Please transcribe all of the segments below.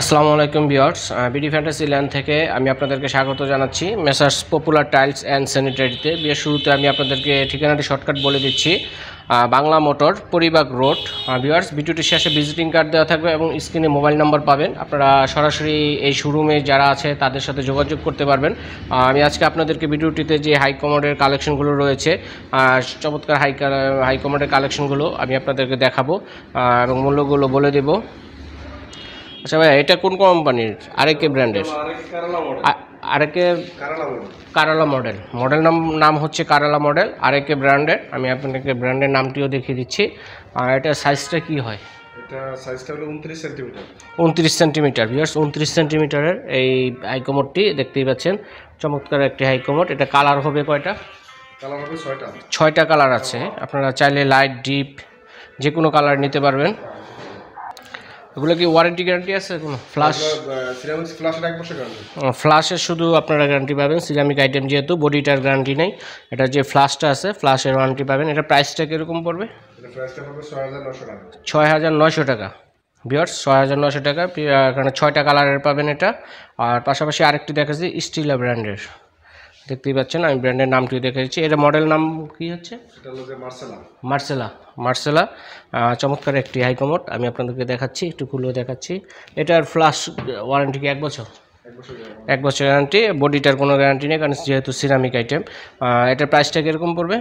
আসসালামু আলাইকুম বিয়ার্স BD fantasy land থেকে আমি আপনাদেরকে স্বাগত জানাচ্ছি মেসার্স পপুলার টাইলস অ্যান্ড স্যানিটারিতে বিয়ের শুরুতে আমি আপনাদেরকে ঠিকানাটি শর্টকাট বলে দিচ্ছি Bangla motor Paribagh road viewers ভিডিওটির শেষে ভিজিটিং কার্ড দেওয়া থাকবে এবং স্ক্রিনে মোবাইল নাম্বার পাবেন আপনারা সরাসরি এই শোরুমে যারা আছে তাদের সাথে যোগাযোগ করতে পারবেন আমি আজকে আপনাদেরকে ভিডিওটিতে যে হাই কমোডের কালেকশনগুলো রয়েছে চমৎকার হাই হাই কমোডের কালেকশনগুলো আমি আপনাদেরকে দেখাবো এবং মূল্যগুলো বলে দেবো আচ্ছা ভাই এটা কোন কোম্পানির আরেকে ব্র্যান্ডের আরেকে কারালা মডেল মডেল নাম নাম হচ্ছে কারালা মডেল আরেকে ব্র্যান্ডের আমি আপনাকে ব্র্যান্ডের নামটিও দেখিয়ে দিচ্ছি আর এটা সাইজটা কি হয় উনত্রিশ সেন্টিমিটার বিয়ার্স উনত্রিশ সেন্টিমিটারের এই হাইকমোডটি দেখতেই পাচ্ছেন চমৎকার একটি হাইকমোড এটা কালার হবে কয়টা ছয়টা কালার আছে আপনারা চাইলে লাইট ডিপ যে কোনো কালার নিতে পারবেন এগুলো কি ওয়ারেন্টি গ্যারান্টি আছে কোনো ফ্লাশের শুধু আপনারা গ্যারান্টি পাবেন সিরামিক আইটেম যেহেতু বডিটার গ্যারান্টি নেই এটা যে ফ্লাশটা আছে ফ্লাশের ওয়ারেন্টি পাবেন এটা প্রাইসটা কীরকম পড়বে ছয় হাজার নশো টাকা বিয়ার্স ছয় হাজার নশো টাকা এখানে ছয়টা কালারের পাবেন এটা আর পাশাপাশি আরেকটি দেখাচ্ছি স্টিলা ব্র্যান্ডের দেখতেই পাচ্ছেন আমি ব্র্যান্ডের নামটিও দেখেছি এটা মডেল নাম কি হচ্ছে মার্সেলা মার্সেলা চমৎকার একটি হাইকমোট আমি আপনাদেরকে দেখাচ্ছি একটু খুলেও দেখাচ্ছি এটার ফ্লাশ ওয়ারেন্টি কি এক বছর এক বছর গ্যারান্টি বডিটার কোনো গ্যারান্টি নেই কারণ যেহেতু সিরামিক আইটেম এটার প্রাইসটা কীরকম পড়বে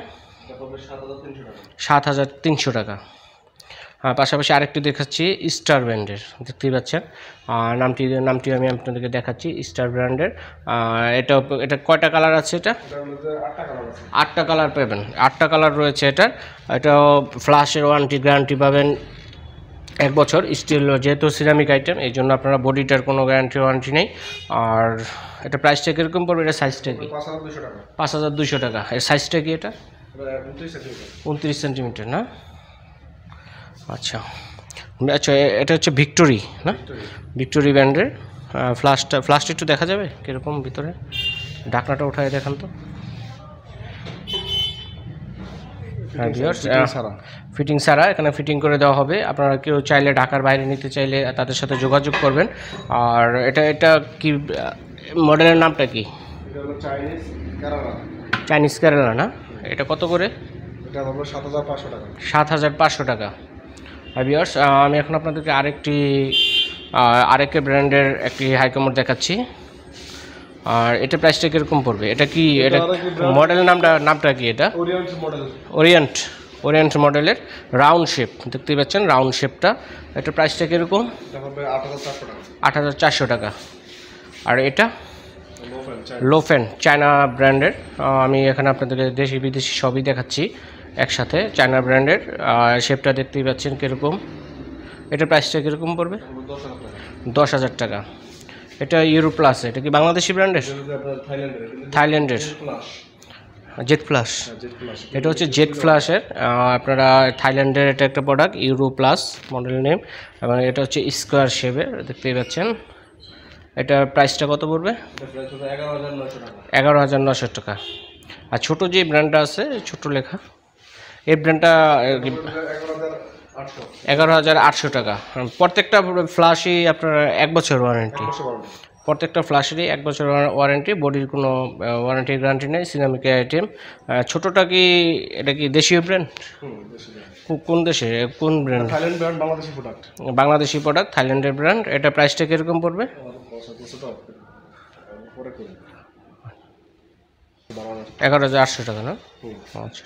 সাত হাজার তিনশো টাকা হ্যাঁ, পাশাপাশি আরেকটি দেখাচ্ছি স্টার ব্র্যান্ডের দেখতেই পাচ্ছেন নামটি নামটি আমি আপনাদেরকে দেখাচ্ছি স্টার ব্র্যান্ডের এটা এটা কয়টা কালার আছে এটা আটটা কালার পাবেন আটটা কালার রয়েছে এটার এটা ফ্লাশের ওয়ারেন্টি গ্যারান্টি পাবেন এক বছর স্টিল যেহেতু সিরামিক আইটেম এই জন্য আপনারা বডিটার কোনো গ্যারান্টি ওয়ারেন্টি নেই আর এটা প্রাইসটা কীরকম পড়বে এটা সাইজটা কি পাঁচ হাজার দুশো টাকা এর সাইজটা কি এটা উনত্রিশ সেন্টিমিটার না আচ্ছা আচ্ছা এটা হচ্ছে ভিক্টোরি না ভিক্টোরি ব্র্যান্ডের ফ্লাস্টটা ফ্লাস্ট একটু দেখা যাবে কীরকম ভিতরে ডাকনাটা ওঠায় দেখান তো ফিটিং হ্যাঁ, সারা এখানে ফিটিং করে দেওয়া হবে আপনারা কেউ চাইলে ঢাকার বাইরে নিতে চাইলে তাদের সাথে যোগাযোগ করবেন আর এটা এটা কি মডেলের নামটা কি চাইনিজ কেরালা না এটা কত করে সাত হাজার পাঁচশো টাকা ভিওর্স uh, আমি এখন আপনাদেরকে আরেকটি আরেকটি ব্র্যান্ডের একটি হাইকমোড দেখাচ্ছি আর এটা প্রাইসটা কীরকম পড়বে এটা কি এটা মডেল নামটা নামটা কি এটা ওরিয়েন্ট ওরিয়েন্ট ওরিয়েন্ট মডেলের রাউন্ড শেপ দেখতেই পাচ্ছেন রাউন্ড শেপটা এটা প্রাইসটা কীরকম আট হাজার চারশো টাকা আর এটা লোফেন চায়না ব্র্যান্ডের আমি এখানে আপনাদেরকে দেশি বিদেশি সবই দেখাচ্ছি একসাথে চায়না ব্র্যান্ডের শেপটা দেখতেই পাচ্ছেন কীরকম এটা প্রাইসটা কীরকম পড়বে দশ হাজার টাকা এটা ইউরো প্লাস এটা কি বাংলাদেশি ব্র্যান্ডের থাইল্যান্ডের জেট প্লাস এটা হচ্ছে জেট ফ্লাসের হ্যাঁ, আপনারা থাইল্যান্ডের এটা একটা product Euro Plus model name এবং এটা হচ্ছে স্কোয়ার শেপের দেখতেই পাচ্ছেন এটার প্রাইসটা কত পড়বে এগারো হাজার নশো টাকা আর ছোটো যে ব্র্যান্ডটা আছে ছোট লেখা এই ব্র্যান্ডটা এগারো হাজার আটশো টাকা প্রত্যেকটা ফ্লাশই আপনার এক বছর ওয়ারেন্টি প্রত্যেকটা ফ্লাশেরই এক বছর ওয়ারেন্টি বডির কোনো ওয়ারেন্টি গ্যারান্টি নেই সিনামিকের আইটেম ছোটোটা কি এটা কি দেশীয় ব্র্যান্ড কোন দেশে কোন brand Thailand brand Bangladeshi product Bangladeshi product থাইল্যান্ডের ব্র্যান্ড এটা প্রাইসটা কীরকম পড়বে এগারো হাজার আটশো টাকা না আচ্ছা